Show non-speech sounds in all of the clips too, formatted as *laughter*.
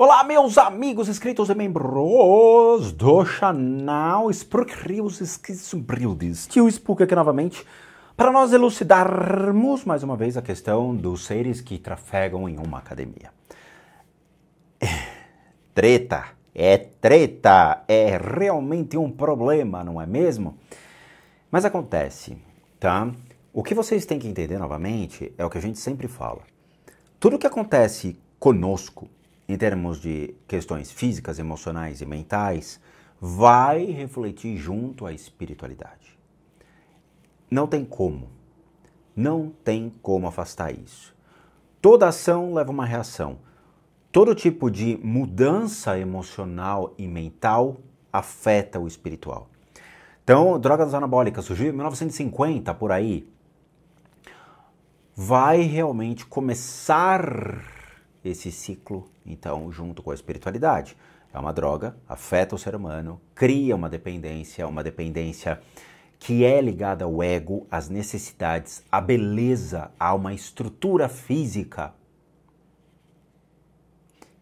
Olá, meus amigos inscritos e membros do canal Spurkrios Esquizumbrildes. Tio Spook aqui novamente para nós elucidarmos mais uma vez a questão dos seres que trafegam em uma academia. É treta, é treta, é realmente um problema, não é mesmo? Mas acontece, tá? O que vocês têm que entender novamente é o que a gente sempre fala. Tudo que acontece conosco em termos de questões físicas, emocionais e mentais, vai refletir junto à espiritualidade. Não tem como. Não tem como afastar isso. Toda ação leva uma reação. Todo tipo de mudança emocional e mental afeta o espiritual. Então, drogas anabólicas surgiu em 1950 por aí. Vai realmente começar esse ciclo, então, junto com a espiritualidade. É uma droga, afeta o ser humano, cria uma dependência, uma dependência que é ligada ao ego, às necessidades, à beleza, a uma estrutura física.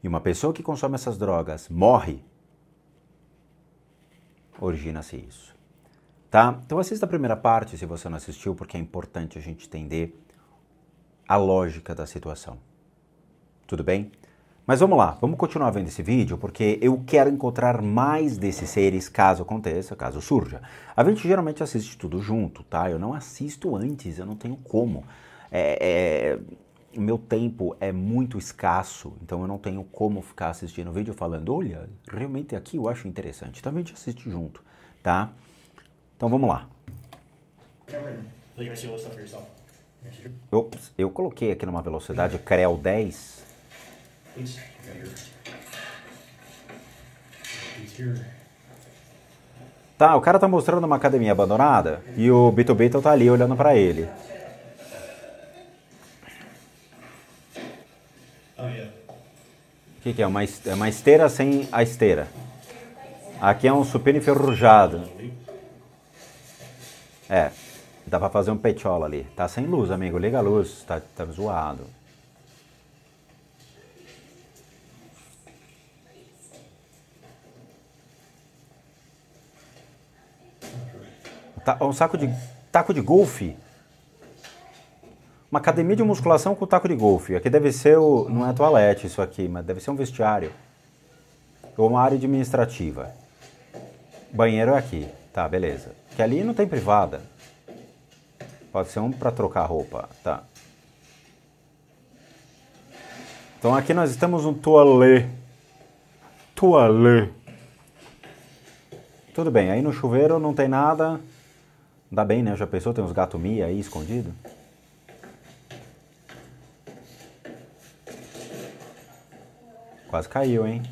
E uma pessoa que consome essas drogas morre, origina-se isso. Tá? Então assista a primeira parte se você não assistiu, porque é importante a gente entender a lógica da situação tudo bem? Mas vamos lá, vamos continuar vendo esse vídeo porque eu quero encontrar mais desses seres caso aconteça, caso surja. A gente geralmente assiste tudo junto, tá? Eu não assisto antes, eu não tenho como. É, é, meu tempo é muito escasso, então eu não tenho como ficar assistindo o vídeo falando, olha, realmente aqui eu acho interessante. Então a gente assiste junto, tá? Então vamos lá. Ops, eu coloquei aqui numa velocidade Creel 10. Tá, o cara tá mostrando uma academia abandonada e o Beto Beto tá ali olhando para ele. Oh, o que, que é? é uma esteira sem a esteira. Aqui é um supino enferrujado. É, dá pra fazer um petiolo ali. Tá sem luz, amigo. Liga a luz, tá, tá zoado. ta, um saco de taco de golfe. Uma academia de musculação com taco de golfe. Aqui deve ser o, não é toalete isso aqui, mas deve ser um vestiário ou uma área administrativa. Banheiro é aqui, tá, beleza. Que ali não tem privada. Pode ser um para trocar roupa, tá. Então aqui nós estamos no toalê. Toalê. Tudo bem, aí no chuveiro não tem nada. Ainda bem, né? Já pensou? Tem uns gato Mia aí escondido? Quase caiu, hein?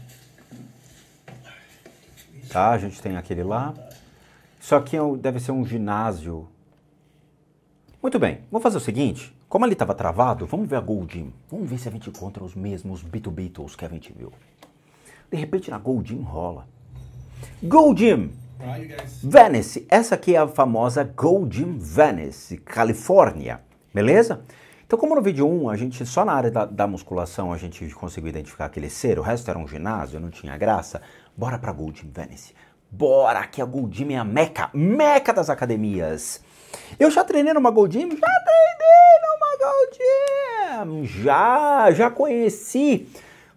Tá, a gente tem aquele lá. Isso aqui é deve ser um ginásio. Muito bem, vamos fazer o seguinte. Como ele estava travado, vamos ver a Goldin. Vamos ver se a gente encontra os mesmos Beatle Beatles que a gente viu. De repente na Goldin rola. Goldin! Venice, essa aqui é a famosa Golden Venice, Califórnia, beleza? Então, como no vídeo 1, a gente só na área da, da, musculação a gente conseguiu identificar aquele ser, o resto era um ginásio, não tinha graça, bora pra Golden Venice. Bora, que a Goldim é a meca, meca das academias. Eu já treinei numa Goldim, já treinei numa Goldim, já, já conheci,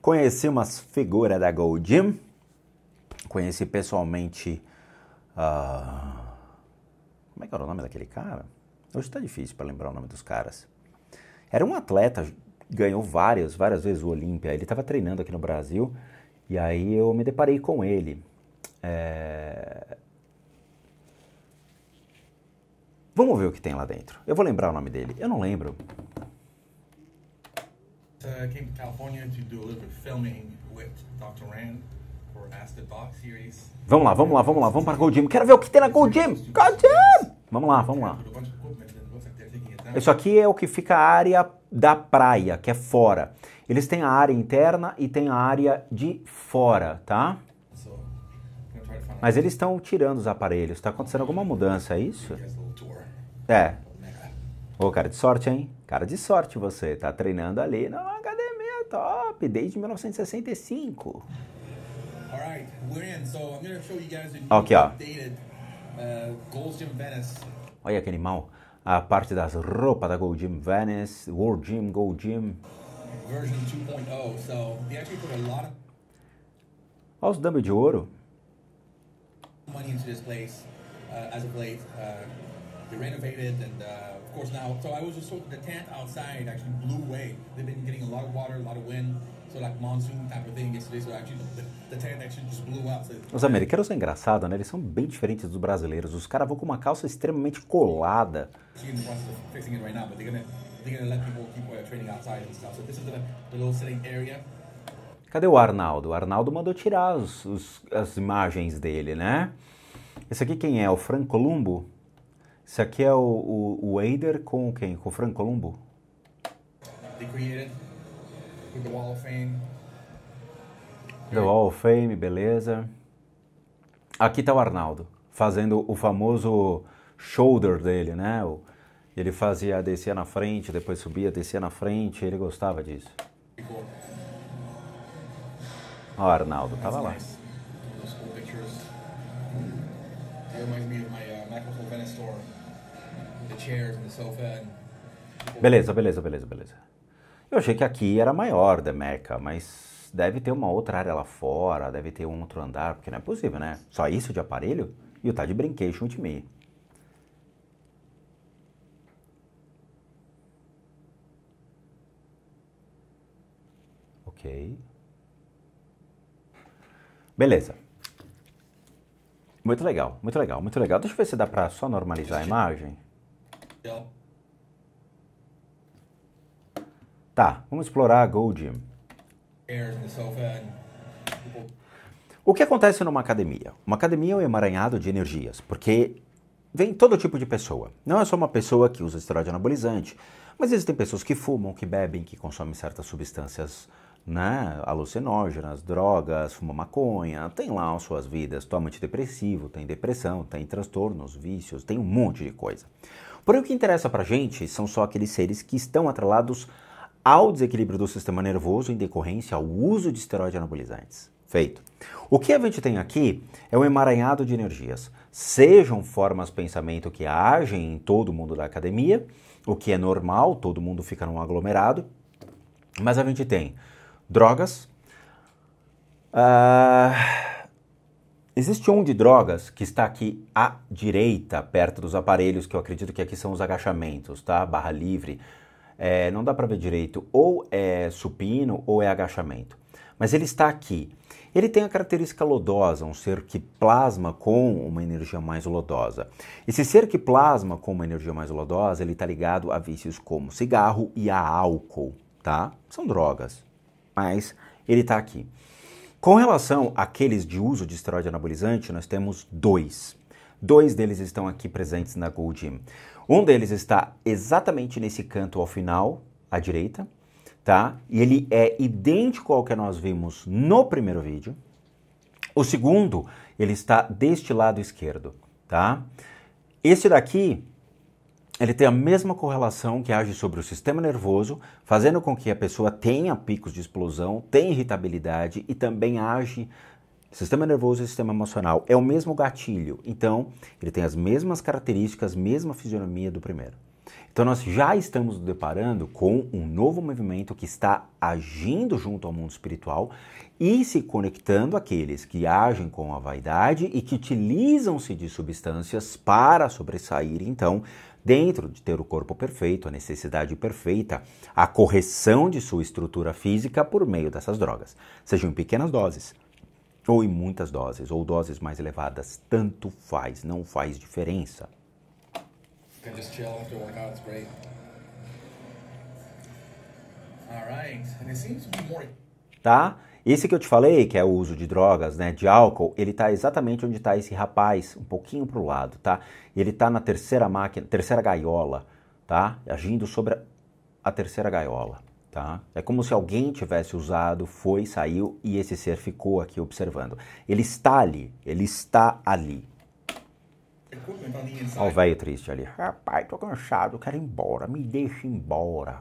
conheci umas figuras da Goldim, conheci pessoalmente ah, como é que era o nome daquele cara? Hoje está difícil para lembrar o nome dos caras. Era um atleta, ganhou várias, várias vezes o Olímpia. Ele estava treinando aqui no Brasil e aí eu me deparei com ele. É... Vamos ver o que tem lá dentro. Eu vou lembrar o nome dele. Eu não lembro. Uh, I came to California to do a little bit of filming with Dr. Rand. Vamos lá, vamos lá, vamos lá, vamos para Gold Gym. Quero ver o que tem na Gold Gym. Gold Gym! Vamos lá, vamos lá. Isso aqui é o que fica a área da praia, que é fora. Eles têm a área interna e tem a área de fora, tá? Mas eles estão tirando os aparelhos. Está acontecendo alguma mudança, é isso? É. Ô, cara de sorte, hein? Cara de sorte você. Tá treinando ali na academia top, desde 1965. Aqui, ó. Uh, Olha que animal. A parte das roupas da Gold Gym Venice, World Gym, Gold Gym. Version oh. So they actually put a lot Olha os dumbbells de ouro. Money into this place uh, as of late. Uh, they renovated and uh, of course now. So I was just so the tent outside actually blew away. They've been getting a lot of water, a lot of wind. So like monsoon type of thing yesterday, so actually the, the tent actually just blew out. So Os americanos são engraçados, né? Eles são bem diferentes dos brasileiros. Os caras vão com uma calça extremamente colada. Cadê o Arnaldo? O Arnaldo mandou tirar os, os, as imagens dele, né? Esse aqui quem é? O Frank Columbo? Esse aqui é o, o, o Eider com quem? Com o Frank Columbo? They created the Wall of Fame. The Wall of Fame, beleza. Aqui está o Arnaldo, fazendo o famoso shoulder dele, né? Ele fazia, descia na frente, depois subia, descia na frente, ele gostava disso. Ó, o Arnaldo, tava lá. Uh, beleza, beleza, beleza, beleza. Eu achei que aqui era maior da Meca, mas deve ter uma outra área lá fora, deve ter um outro andar, porque não é possível, né? Só isso de aparelho? E o tá de brinquedo to me. Ok. Beleza. Muito legal, muito legal, muito legal. Deixa eu ver se dá para só normalizar a imagem. Yeah. Tá, vamos explorar a Gold. O que acontece numa academia? Uma academia é um emaranhado de energias, porque vem todo tipo de pessoa. Não é só uma pessoa que usa esteroide anabolizante, mas existem pessoas que fumam, que bebem, que consomem certas substâncias né, alucinógenas, drogas, fuma maconha, tem lá as suas vidas, toma antidepressivo, tem depressão, tem transtornos, vícios, tem um monte de coisa. Porém, o que interessa pra gente são só aqueles seres que estão atrelados ao desequilíbrio do sistema nervoso em decorrência ao uso de esteroides anabolizantes. Feito. O que a gente tem aqui é um emaranhado de energias, sejam formas pensamento que agem em todo mundo da academia, o que é normal, todo mundo fica num aglomerado, mas a gente tem drogas. Uh, existe um de drogas que está aqui à direita, perto dos aparelhos, que eu acredito que aqui são os agachamentos, tá? Barra livre é, não dá para ver direito, ou é supino ou é agachamento. Mas ele está aqui. Ele tem a característica lodosa, um ser que plasma com uma energia mais lodosa. Esse ser que plasma com uma energia mais lodosa, ele está ligado a vícios como cigarro e a álcool, tá? São drogas, mas ele está aqui. Com relação àqueles de uso de esteroide anabolizante, nós temos dois. Dois deles estão aqui presentes na Gold Gym. Um deles está exatamente nesse canto ao final, à direita, tá? E ele é idêntico ao que nós vimos no primeiro vídeo. O segundo, ele está deste lado esquerdo, tá? Esse daqui, ele tem a mesma correlação que age sobre o sistema nervoso, fazendo com que a pessoa tenha picos de explosão, tenha irritabilidade e também age Sistema nervoso e sistema emocional é o mesmo gatilho, então ele tem as mesmas características, mesma fisionomia do primeiro. Então nós já estamos deparando com um novo movimento que está agindo junto ao mundo espiritual e se conectando àqueles que agem com a vaidade e que utilizam-se de substâncias para sobressair, então, dentro de ter o corpo perfeito, a necessidade perfeita, a correção de sua estrutura física por meio dessas drogas, sejam em pequenas doses ou em muitas doses, ou doses mais elevadas, tanto faz, não faz diferença. Tá? Esse que eu te falei, que é o uso de drogas, né, de álcool, ele tá exatamente onde tá esse rapaz, um pouquinho pro lado, tá? Ele tá na terceira máquina, terceira gaiola, tá? Agindo sobre a terceira gaiola. Tá? É como se alguém tivesse usado, foi, saiu e esse ser ficou aqui observando. Ele está ali, ele está ali. Olha o velho triste ali. Rapaz, tô cansado, quero ir embora, me deixa embora.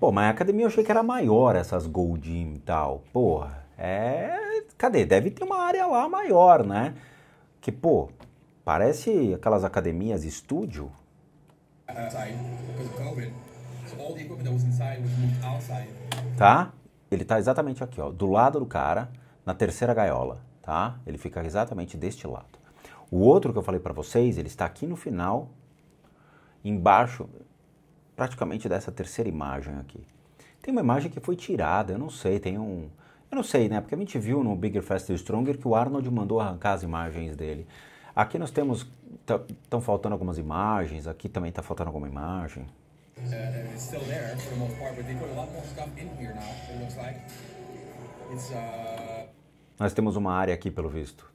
Pô, mas a academia eu achei que era maior, essas Gold Gym e tal. Porra, é. Cadê? Deve ter uma área lá maior, né? Que, pô, parece aquelas academias estúdio Tá? Ele tá exatamente aqui, ó, do lado do cara, na terceira gaiola, tá? Ele fica exatamente deste lado. O outro que eu falei para vocês, ele está aqui no final, embaixo, praticamente dessa terceira imagem aqui. Tem uma imagem que foi tirada, eu não sei, tem um, eu não sei, né? Porque a gente viu no Bigger, Faster, Stronger que o Arnold mandou arrancar as imagens dele. Aqui nós temos. Estão tá, faltando algumas imagens, aqui também está faltando alguma imagem. Uh, uh, uh, nós temos uma área aqui, pelo visto.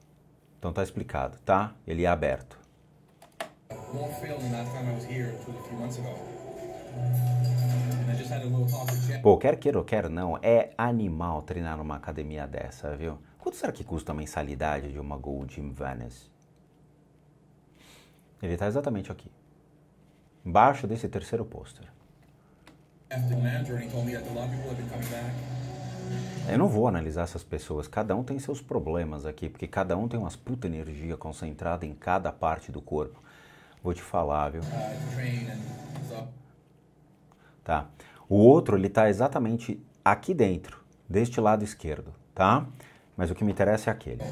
Então tá explicado, tá? Ele é aberto. Pô, quer queira ou quer não, é animal treinar numa academia dessa, viu? Quanto será que custa a mensalidade de uma Gold Gym Venice? Ele está exatamente aqui, embaixo desse terceiro pôster. Eu não vou analisar essas pessoas, cada um tem seus problemas aqui, porque cada um tem umas puta energia concentrada em cada parte do corpo. Vou te falar, viu? Uh, tá. O outro, ele tá exatamente aqui dentro, deste lado esquerdo, tá? Mas o que me interessa é aquele.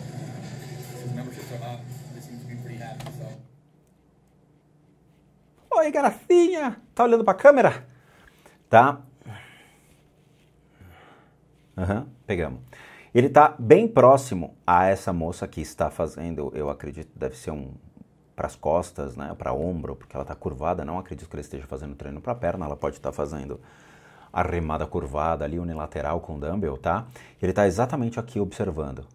Oi, garacinha! Tá olhando pra câmera? Tá. Uhum, pegamos. Ele tá bem próximo a essa moça que está fazendo, eu acredito, deve ser um para as costas, né, para ombro, porque ela está curvada. Não acredito que ela esteja fazendo treino para perna. Ela pode estar tá fazendo a remada curvada ali unilateral com o dumbbell, tá? Ele está exatamente aqui observando,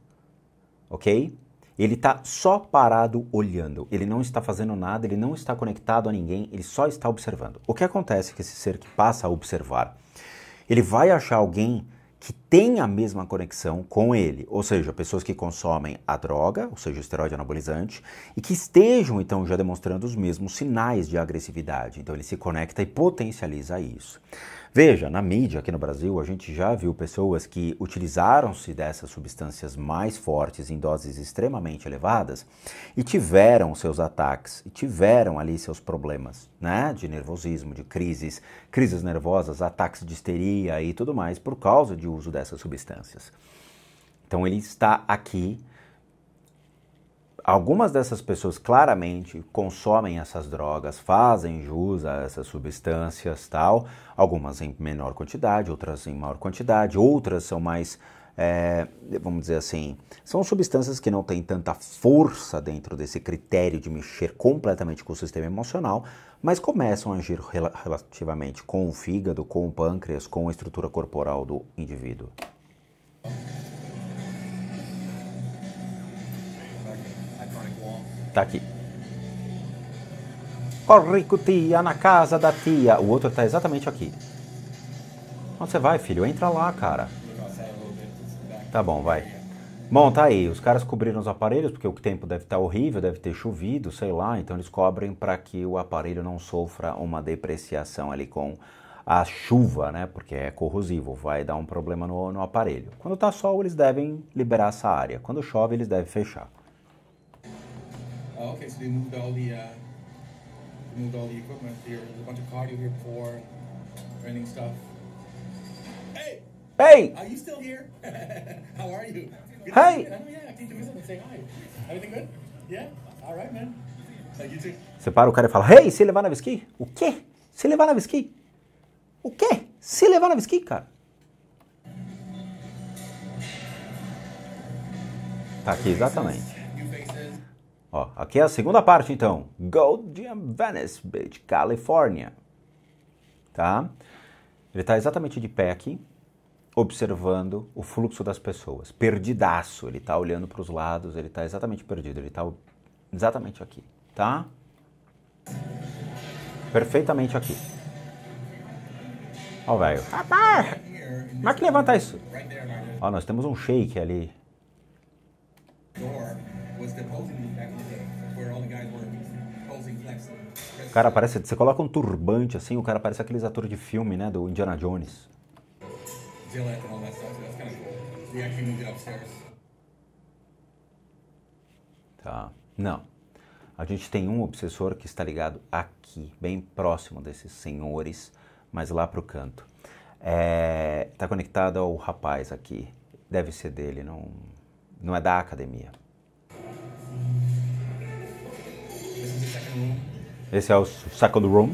ok? Ele está só parado olhando. Ele não está fazendo nada, ele não está conectado a ninguém, ele só está observando. O que acontece é que esse ser que passa a observar, ele vai achar alguém que tem a mesma conexão com ele, ou seja, pessoas que consomem a droga, ou seja, o esteroide anabolizante, e que estejam então já demonstrando os mesmos sinais de agressividade. Então ele se conecta e potencializa isso. Veja, na mídia aqui no Brasil, a gente já viu pessoas que utilizaram-se dessas substâncias mais fortes em doses extremamente elevadas e tiveram seus ataques, e tiveram ali seus problemas, né? De nervosismo, de crises, crises nervosas, ataques de histeria e tudo mais por causa de uso dessas substâncias. Então ele está aqui Algumas dessas pessoas claramente consomem essas drogas, fazem jus a essas substâncias, tal. Algumas em menor quantidade, outras em maior quantidade, outras são mais, é, vamos dizer assim, são substâncias que não têm tanta força dentro desse critério de mexer completamente com o sistema emocional, mas começam a agir relativamente com o fígado, com o pâncreas, com a estrutura corporal do indivíduo. Tá aqui. Corre com tia na casa da tia. O outro tá exatamente aqui. Onde você vai, filho? Entra lá, cara. Tá bom, vai. Bom, tá aí. Os caras cobriram os aparelhos porque o tempo deve estar tá horrível, deve ter chovido, sei lá. Então eles cobrem para que o aparelho não sofra uma depreciação ali com a chuva, né? Porque é corrosivo, vai dar um problema no, no aparelho. Quando tá sol, eles devem liberar essa área. Quando chove, eles devem fechar. Oh, okay, so they moved all the uh, moved all the equipment here. There's a bunch of cardio here before training stuff. Hey! Hey! Are you still here? *laughs* How are you? Good hey! Oh, yeah, I came to visit and say hi. Everything good? Yeah? All right, man. Você para o cara e fala, hey, se levar na ski? O quê? Se levar na ski? O quê? Se levar na ski, cara? Tá aqui, exatamente. Ó, aqui é a segunda parte então. Gold in Venice Beach, California, Tá? Ele está exatamente de pé aqui, observando o fluxo das pessoas. Perdidaço, ele está olhando para os lados, ele está exatamente perdido, ele está exatamente aqui, tá? Perfeitamente aqui. Ó, velho. Rapaz! Como é que levanta isso? Ó, nós temos um shake ali. O cara parece. Você coloca um turbante assim, o cara parece aqueles atores de filme, né? Do Indiana Jones. Então, tá. Não. A gente tem um obsessor que está ligado aqui, bem próximo desses senhores, mas lá pro canto. É, tá conectado ao rapaz aqui. Deve ser dele, não, não é da academia. This is é esse é o second room,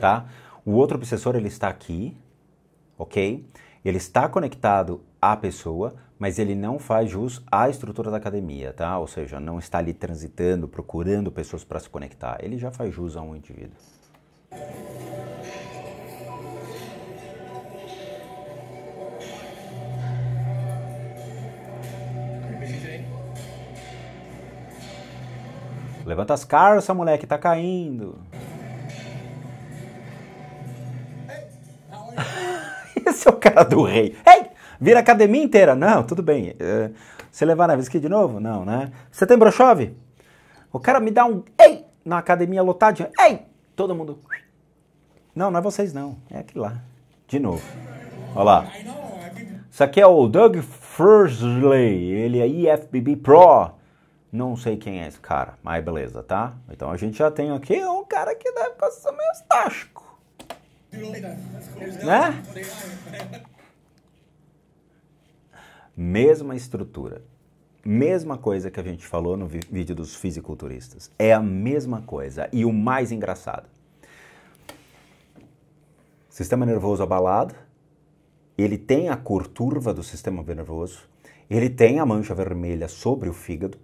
tá? O outro obsessor ele está aqui, ok? Ele está conectado à pessoa, mas ele não faz jus à estrutura da academia, tá? Ou seja, não está ali transitando, procurando pessoas para se conectar. Ele já faz jus a um indivíduo. Levanta as carças, moleque, tá caindo. *laughs* Esse é o cara do rei. Ei, vira a academia inteira. Não, tudo bem. É, você levar na visquinha de novo? Não, né? Você tem brochove? O cara me dá um ei na academia lotadinha. Ei! Todo mundo. Não, não é vocês não. É aquele lá. De novo. Olha lá. Isso aqui é o Doug Fursley. Ele é IFBB Pro. Não sei quem é esse cara, mas beleza, tá? Então a gente já tem aqui um cara que deve ser meio estástico. Né? Mesma estrutura. Mesma coisa que a gente falou no vídeo dos fisiculturistas. É a mesma coisa. E o mais engraçado: sistema nervoso abalado, ele tem a curturva do sistema nervoso, ele tem a mancha vermelha sobre o fígado,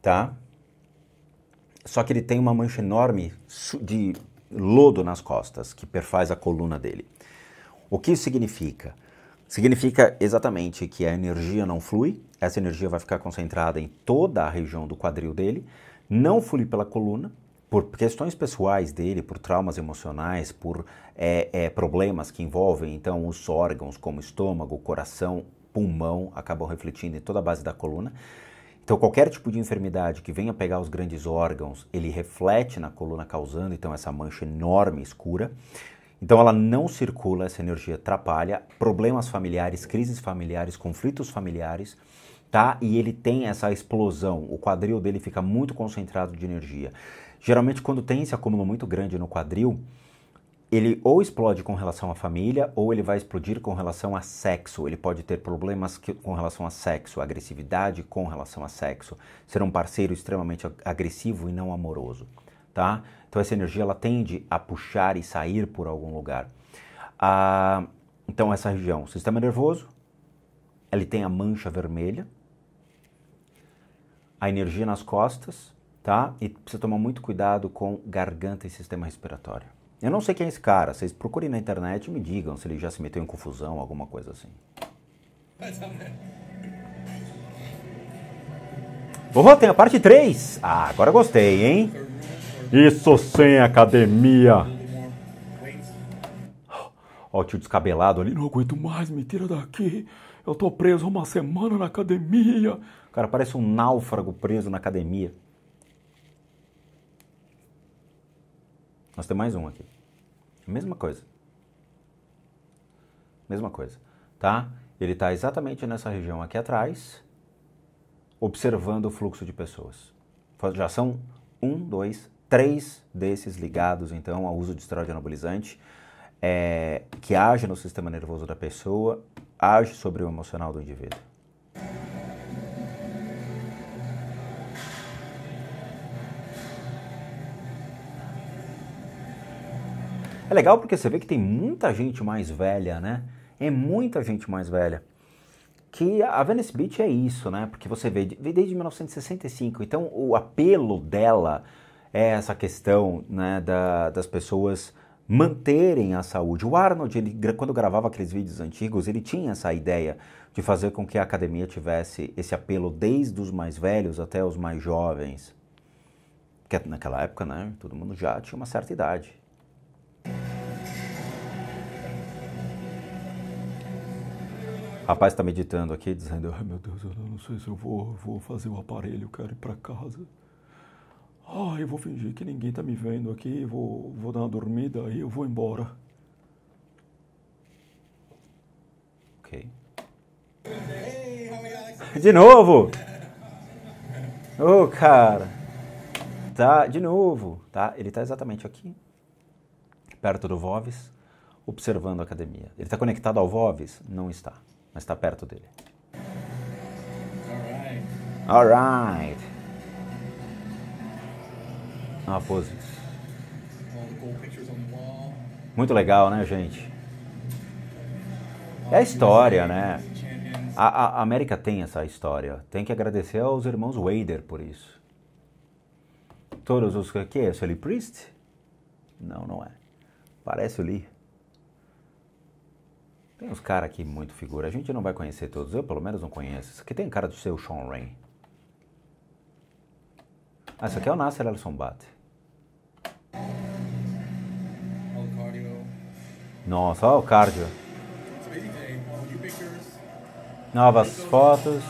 tá? Só que ele tem uma mancha enorme de lodo nas costas que perfaz a coluna dele. O que isso significa? Significa exatamente que a energia não flui, essa energia vai ficar concentrada em toda a região do quadril dele, não flui pela coluna, por questões pessoais dele, por traumas emocionais, por é, é, problemas que envolvem então os órgãos como estômago, coração, pulmão, acabam refletindo em toda a base da coluna. Então, qualquer tipo de enfermidade que venha pegar os grandes órgãos, ele reflete na coluna, causando então essa mancha enorme, escura. Então ela não circula, essa energia atrapalha, problemas familiares, crises familiares, conflitos familiares, tá? E ele tem essa explosão, o quadril dele fica muito concentrado de energia. Geralmente quando tem esse acúmulo muito grande no quadril, ele ou explode com relação à família, ou ele vai explodir com relação a sexo. Ele pode ter problemas que, com relação a sexo, agressividade com relação a sexo, ser um parceiro extremamente agressivo e não amoroso, tá? Então essa energia ela tende a puxar e sair por algum lugar. Ah, então essa região, o sistema nervoso, ele tem a mancha vermelha, a energia nas costas, tá? E precisa tomar muito cuidado com garganta e sistema respiratório. Eu não sei quem é esse cara, vocês procurem na internet e me digam se ele já se meteu em confusão, alguma coisa assim. Vovô, tem a parte 3. Ah, agora gostei, hein? Isso sem academia. Ó, o tio descabelado ali. Não aguento mais, me tira daqui. Eu tô preso uma semana na academia. Cara, parece um náufrago preso na academia. Nós temos mais um aqui. Mesma coisa. Mesma coisa, tá? Ele está exatamente nessa região aqui atrás, observando o fluxo de pessoas. Já são um, dois, três desses ligados, então, ao uso de esteroide anabolizante, é, eh, que age no sistema nervoso da pessoa, age sobre o emocional do indivíduo. É legal porque você vê que tem muita gente mais velha, né? É muita gente mais velha. Que a Venice Beach é isso, né? Porque você vê, desde 1965. Então o apelo dela é essa questão né, da, das pessoas manterem a saúde. O Arnold, ele, quando gravava aqueles vídeos antigos, ele tinha essa ideia de fazer com que a academia tivesse esse apelo desde os mais velhos até os mais jovens. Que naquela época, né, todo mundo já tinha uma certa idade. rapaz está meditando aqui, dizendo: Ai meu Deus, eu não sei se eu vou, vou fazer o aparelho, eu quero ir para casa. Ah, eu vou fingir que ninguém está me vendo aqui, vou, vou dar uma dormida e eu vou embora. Ok. De novo! Ô, oh, cara! Tá, de novo, tá? Ele está exatamente aqui, perto do Voves, observando a academia. Ele está conectado ao Voves? Não está mas está perto dele. Alright. Olha a pose. Muito legal, né, gente? É a história, né? A, a, América tem essa história. Tem que agradecer aos irmãos Wader por isso. Todos os que é? Sully Priest? Não, não é. Parece o Lee. Tem uns caras aqui muito figura. A gente não vai conhecer todos. Eu, pelo menos, não conheço. Isso aqui tem cara do seu Sean Rain. Ah, isso aqui é o Nasser Al-Sombat. Nossa, olha o cardio. Novas fotos.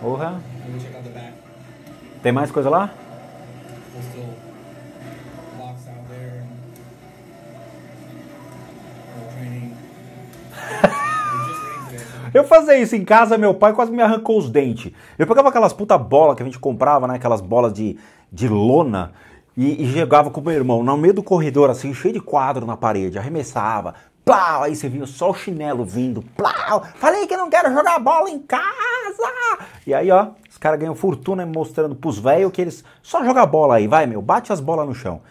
Porra. Tem mais coisa lá? Eu fazia isso em casa, meu pai quase me arrancou os dentes. Eu pegava aquelas puta bola que a gente comprava, né? Aquelas bolas de, de lona. E, e jogava com o meu irmão no meio do corredor, assim, cheio de quadro na parede, arremessava, Plau! Aí você viu só o chinelo vindo. Plau! Falei que não quero jogar bola em casa! E aí, ó, os caras ganham fortuna mostrando pros velhos que eles. Só joga bola aí, vai, meu. Bate as bolas no chão.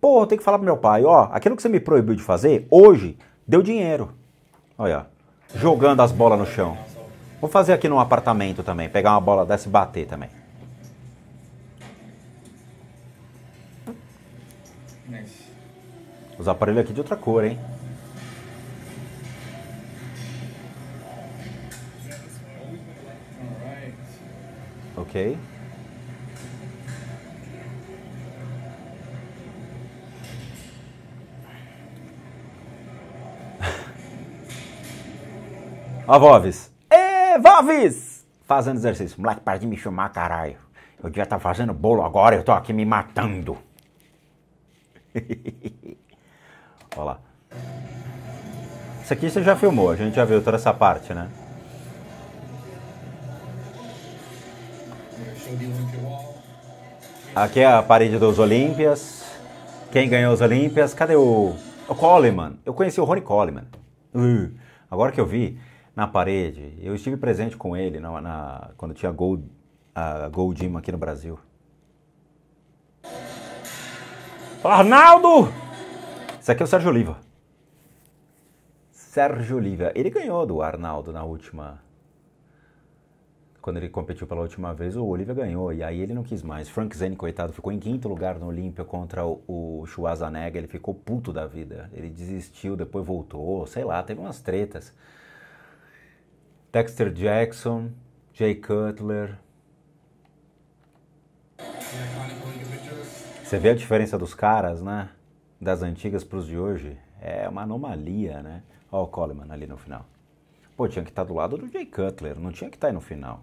Pô, eu tenho que falar pro meu pai, ó, aquilo que você me proibiu de fazer, hoje, deu dinheiro. Olha, ó, jogando as bolas no chão. Vou fazer aqui num apartamento também, pegar uma bola dessa e bater também. Os aparelhos aqui de outra cor, hein? ok? *laughs* Ó, Voves. Ê, Voves! Fazendo exercício. Moleque, para de me chamar, caralho. Eu devia estar tá fazendo bolo agora, eu tô aqui me matando. *laughs* Olha lá. Isso aqui você já filmou, a gente já viu toda essa parte, né? Aqui é a parede dos Olímpias. Quem ganhou os Olímpias? Cadê o, o Coleman? Eu conheci o Rony Coleman. Uh, agora que eu vi na parede, eu estive presente com ele na, na quando tinha Gold, a Gold Gym aqui no Brasil. Arnaldo! Esse aqui é o Sérgio Oliva. Sérgio Oliva. Ele ganhou do Arnaldo na última quando ele competiu pela última vez, o Olivia ganhou, e aí ele não quis mais. Frank Zane, coitado, ficou em quinto lugar no Olímpia contra o, o Schwarzenegger, ele ficou puto da vida. Ele desistiu, depois voltou, sei lá, teve umas tretas. Dexter Jackson, Jay Cutler. Você vê a diferença dos caras, né? Das antigas para os de hoje. É uma anomalia, né? Olha o Coleman ali no final. Pô, tinha que estar tá do lado do Jay Cutler, não tinha que estar tá aí no final.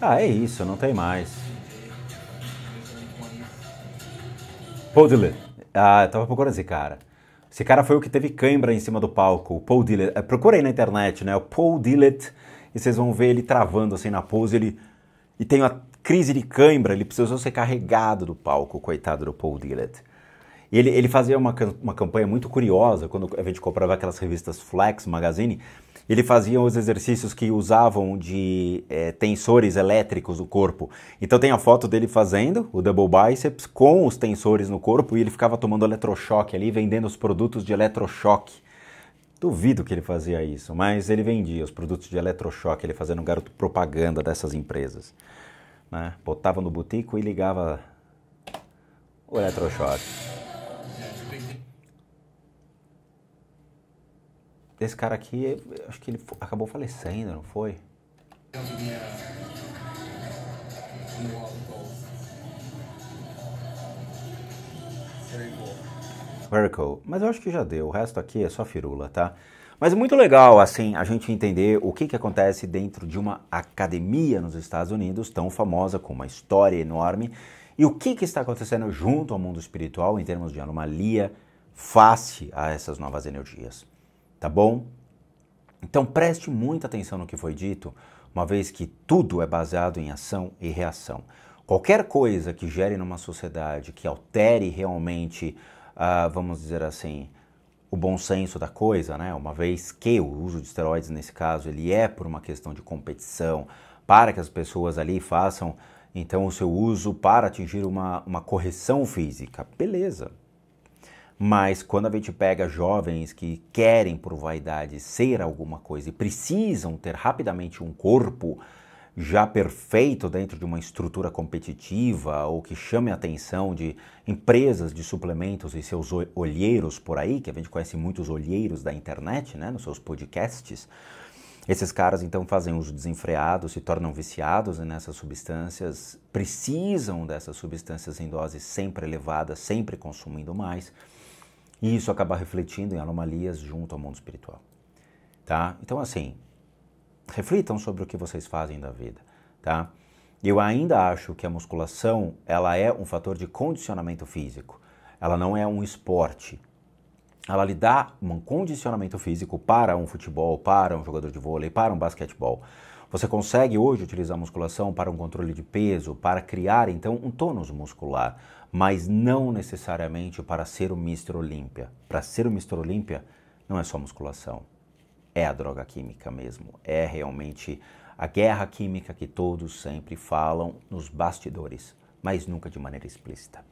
Ah, é isso, não tem mais. Paul Dillet. Ah, eu tava procurando esse cara. Esse cara foi o que teve cãibra em cima do palco, o Paul Dillard. É, procurei na internet, né? O Paul Dillet. e vocês vão ver ele travando assim na pose, ele e tem uma crise de cãibra, ele precisou ser carregado do palco, coitado do Paul Dillet. E ele, ele fazia uma, uma campanha muito curiosa, quando a gente comprava aquelas revistas Flex Magazine, ele fazia os exercícios que usavam de é, tensores elétricos do corpo. Então tem a foto dele fazendo o double biceps com os tensores no corpo e ele ficava tomando eletrochoque ali, vendendo os produtos de eletrochoque. Duvido que ele fazia isso, mas ele vendia os produtos de eletrochoque, ele fazendo um garoto propaganda dessas empresas. Né? Botava no botico e ligava o eletrochoque. Esse cara aqui, acho que ele acabou falecendo, não foi? Vertical. Mas eu acho que já deu. O resto aqui é só firula, tá? Mas é muito legal, assim, a gente entender o que, que acontece dentro de uma academia nos Estados Unidos, tão famosa, com uma história enorme, e o que, que está acontecendo junto ao mundo espiritual em termos de anomalia face a essas novas energias tá bom? Então preste muita atenção no que foi dito, uma vez que tudo é baseado em ação e reação. Qualquer coisa que gere numa sociedade, que altere realmente, uh, vamos dizer assim, o bom senso da coisa, né? Uma vez que o uso de esteroides nesse caso ele é por uma questão de competição, para que as pessoas ali façam então o seu uso para atingir uma, uma correção física. Beleza, mas quando a gente pega jovens que querem, por vaidade, ser alguma coisa e precisam ter rapidamente um corpo já perfeito dentro de uma estrutura competitiva ou que chame a atenção de empresas de suplementos e seus olheiros por aí, que a gente conhece muitos olheiros da internet, né, nos seus podcasts. Esses caras então fazem uso desenfreado, se tornam viciados nessas substâncias, precisam dessas substâncias em doses sempre elevadas, sempre consumindo mais. E isso acaba refletindo em anomalias junto ao mundo espiritual. Tá? Então, assim, reflitam sobre o que vocês fazem da vida. Tá? Eu ainda acho que a musculação ela é um fator de condicionamento físico. Ela não é um esporte. Ela lhe dá um condicionamento físico para um futebol, para um jogador de vôlei, para um basquetebol. Você consegue hoje utilizar a musculação para um controle de peso, para criar então um tônus muscular, mas não necessariamente para ser o Mr. Olímpia. Para ser o Mr. Olímpia não é só musculação, é a droga química mesmo, é realmente a guerra química que todos sempre falam nos bastidores, mas nunca de maneira explícita.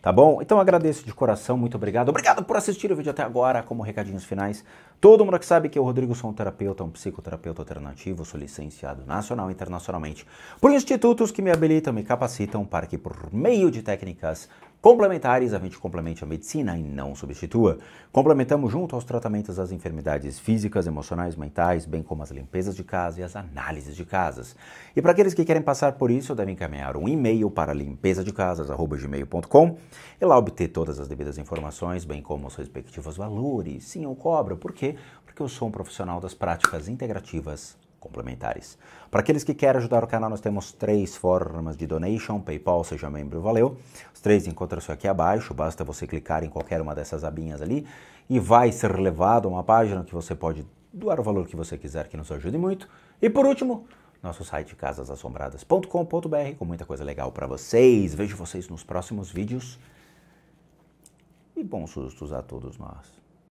Tá bom? Então agradeço de coração, muito obrigado. Obrigado por assistir o vídeo até agora, como recadinhos finais. Todo mundo que sabe que eu, Rodrigo, sou um terapeuta, um psicoterapeuta alternativo, sou licenciado nacional e internacionalmente por institutos que me habilitam, me capacitam para que, por meio de técnicas Complementares, a gente complemente a medicina e não substitua. Complementamos junto aos tratamentos das enfermidades físicas, emocionais, mentais, bem como as limpezas de casa e as análises de casas. E para aqueles que querem passar por isso, devem encaminhar um e-mail para limpezadeCasas@gmail.com e lá obter todas as devidas informações, bem como os respectivos valores. Sim, eu cobro. Por quê? Porque eu sou um profissional das práticas integrativas complementares. Para aqueles que querem ajudar o canal, nós temos três formas de donation, PayPal, seja membro, valeu. Os três encontram-se aqui abaixo, basta você clicar em qualquer uma dessas abinhas ali e vai ser levado a uma página que você pode doar o valor que você quiser, que nos ajude muito. E por último, nosso site casasassombradas.com.br com muita coisa legal para vocês. Vejo vocês nos próximos vídeos e bons sustos a todos nós.